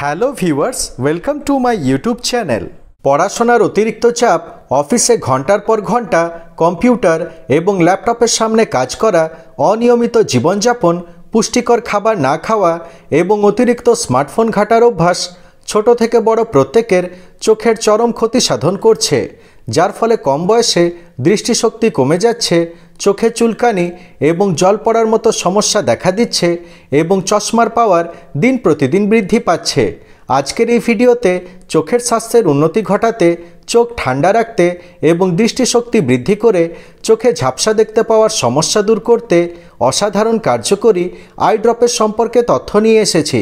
hello viewers welcome to my YouTube channel পড়াশোনার অতিরিক্ত চাপ অফিসে ঘন্টার পর ঘন্টা কম্পিউটার এবং ল্যাপটপের সামনে কাজ করা অনিয়মিত জীবনযাপন পুষ্টিকর খাবার না খাওয়া এবং অতিরিক্ত স্মার্টফোন ঘাটার অভ্যাস ছোট থেকে বড় প্রত্যেকের চোখের চরম ক্ষতি সাধন করছে যার ফলে কম বয়সে দৃষ্টিশক্তি কমে যাচ্ছে চোখে চুলকানি এবং জল পড়ার মতো সমস্যা দেখা দিচ্ছে এবং চশমার পাওয়ার দিন প্রতিদিন বৃদ্ধি পাচ্ছে আজকের এই ভিডিওতে চোখের স্বাস্থ্যের উন্নতি ঘটাতে চোখ ঠান্ডা রাখতে এবং দৃষ্টিশক্তি বৃদ্ধি করে চোখে ঝাপসা দেখতে পাওয়ার সমস্যা দূর করতে অসাধারণ কার্যকরী আই ড্রপের সম্পর্কে তথ্য নিয়ে এসেছি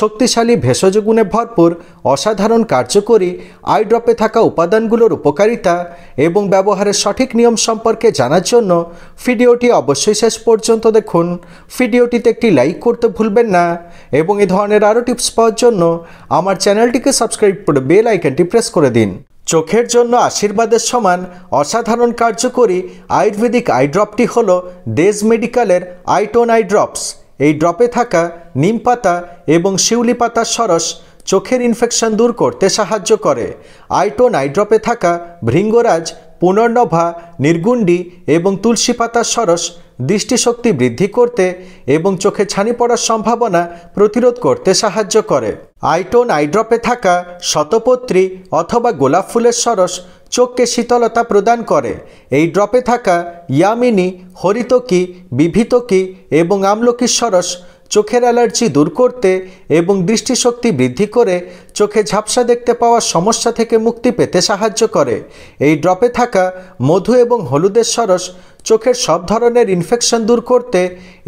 শক্তিশালী ভেষজ গুণে ভরপুর অসাধারণ কার্যকরী আই ড্রপে থাকা উপাদানগুলোর উপকারিতা এবং ব্যবহারের সঠিক নিয়ম সম্পর্কে জানার জন্য ভিডিওটি অবশ্যই শেষ পর্যন্ত দেখুন ভিডিওটিতে একটি লাইক করতে ভুলবেন না এবং এ ধরনের আরও টিপস পাওয়ার জন্য আমার চ্যানেলটিকে সাবস্ক্রাইব করে বেল আইকনটি প্রেস করে দিন চোখের জন্য আশীর্বাদের সমান অসাধারণ কার্যকরী আয়ুর্বেদিক আইড্রপটি হল দেশ মেডিকেলের আইটোন আইড্রপস এই ড্রপে থাকা নিম পাতা এবং শিউলি পাতার সরস চোখের ইনফেকশন দূর করতে সাহায্য করে আইটোন আই ড্রপে থাকা ভৃঙ্গরাজ পুনর্নভা নির্গুণ্ডি এবং তুলসী পাতার সরস দৃষ্টিশক্তি বৃদ্ধি করতে এবং চোখে ছানি পড়ার সম্ভাবনা প্রতিরোধ করতে সাহায্য করে আইটোন আইড্রপে থাকা শতপত্রী অথবা গোলাপ ফুলের সরস চোখকে শীতলতা প্রদান করে এই ড্রপে থাকা ইয়ামিনি হরিতকি বিভিতকি এবং আমলকির সরস চোখের অ্যালার্জি দূর করতে এবং দৃষ্টিশক্তি বৃদ্ধি করে চোখে ঝাপসা দেখতে পাওয়ার সমস্যা থেকে মুক্তি পেতে সাহায্য করে এই ড্রপে থাকা মধু এবং হলুদের সরস চোখের সব ধরনের ইনফেকশন দূর করতে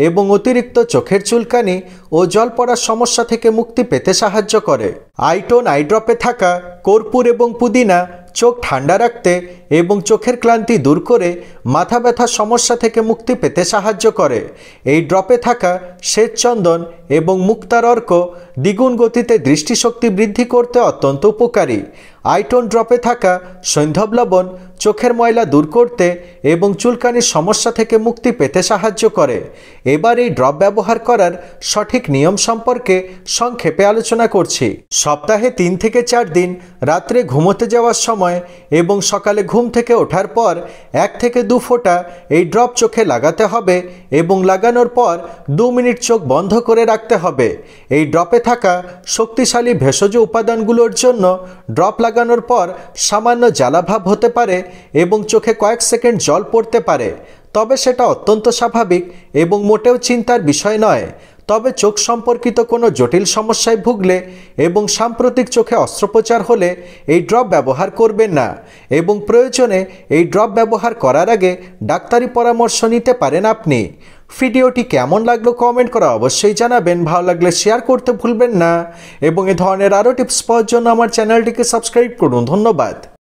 এবং অতিরিক্ত চোখের চুলকানি ও জল পড়ার সমস্যা থেকে মুক্তি পেতে সাহায্য করে আইটোন আইড্রপে থাকা কর্পূর এবং পুদিনা চোখ ঠান্ডা রাখতে এবং চোখের ক্লান্তি দূর করে মাথা ব্যথার সমস্যা থেকে মুক্তি পেতে সাহায্য করে এই ড্রপে থাকা শ্বেতচন্দন এবং মুক্তার অর্ক দ্বিগুণ গতিতে দৃষ্টিশক্তি বৃদ্ধি করতে অত্যন্ত উপকারী আইটোন ড্রপে থাকা সৈন্ধব লবণ চোখের ময়লা দূর করতে এবং চুলকানির সমস্যা থেকে মুক্তি পেতে সাহায্য করে এবার এই ড্রপ ব্যবহার করার সঠিক নিয়ম সম্পর্কে সংক্ষেপে আলোচনা করছি সপ্তাহে তিন থেকে চার দিন রাত্রে ঘুমোতে যাওয়ার সময় এবং সকালে ঘুম থেকে ওঠার পর এক থেকে দু ফোঁটা এই ড্রপ চোখে লাগাতে হবে এবং লাগানোর পর দু মিনিট চোখ বন্ধ করে রাখতে হবে এই ড্রপে থাকা শক্তিশালী ভেষজ উপাদানগুলোর জন্য ড্রপ লাগা লাগানোর পর সামান্য জ্বালাভাব হতে পারে এবং চোখে কয়েক সেকেন্ড জল পড়তে পারে তবে সেটা অত্যন্ত স্বাভাবিক এবং মোটেও চিন্তার বিষয় নয় তবে চোখ সম্পর্কিত কোনো জটিল সমস্যায় ভুগলে এবং সাম্প্রতিক চোখে অস্ত্রোপচার হলে এই ড্রপ ব্যবহার করবেন না এবং প্রয়োজনে এই ড্রপ ব্যবহার করার আগে ডাক্তারি পরামর্শ নিতে পারেন আপনি ভিডিওটি কেমন লাগলো কমেন্ট করা অবশ্যই জানাবেন ভালো লাগলে শেয়ার করতে ভুলবেন না এবং এ ধরনের আরও টিপস পাওয়ার জন্য আমার চ্যানেলটিকে সাবস্ক্রাইব করুন ধন্যবাদ